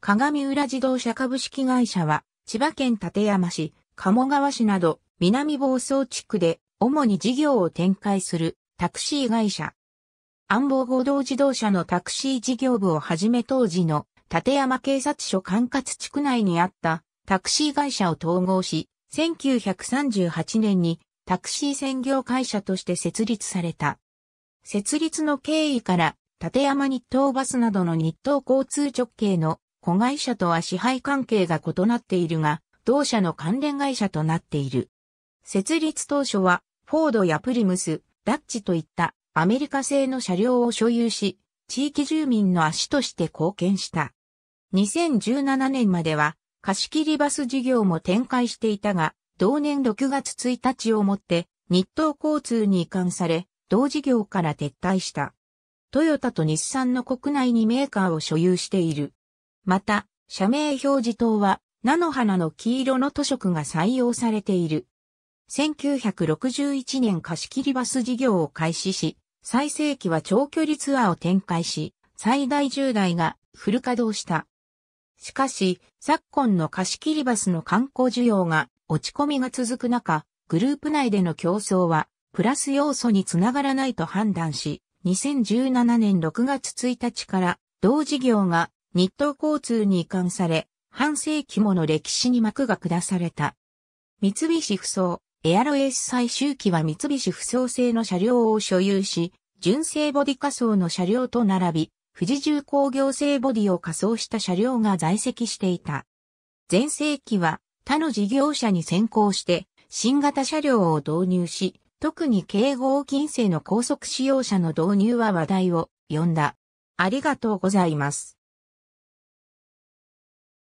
鏡浦自動車株式会社は、千葉県館山市、鴨川市など、南房総地区で、主に事業を展開する、タクシー会社。安房合同自動車のタクシー事業部をはじめ当時の、館山警察署管轄地区内にあった、タクシー会社を統合し、1938年に、タクシー専業会社として設立された。設立の経緯から、館山日東バスなどの日東交通直系の子会社とは支配関係が異なっているが、同社の関連会社となっている。設立当初は、フォードやプリムス、ダッチといったアメリカ製の車両を所有し、地域住民の足として貢献した。2017年までは貸し切りバス事業も展開していたが、同年6月1日をもって日東交通に移管され、同事業から撤退した。トヨタと日産の国内にメーカーを所有している。また、社名表示等は、菜の花の黄色の塗色が採用されている。1961年貸し切りバス事業を開始し、最盛期は長距離ツアーを展開し、最大10台がフル稼働した。しかし、昨今の貸し切りバスの観光需要が落ち込みが続く中、グループ内での競争はプラス要素につながらないと判断し、2017年6月1日から同事業が日東交通に移管され、半世紀もの歴史に幕が下された。三菱不走、エアロエース最終期は三菱不走製の車両を所有し、純正ボディ仮装の車両と並び、富士重工業製ボディを仮装した車両が在籍していた。前世紀は他の事業者に先行して新型車両を導入し、特に京合金製の高速使用車の導入は話題を呼んだ。ありがとうございます。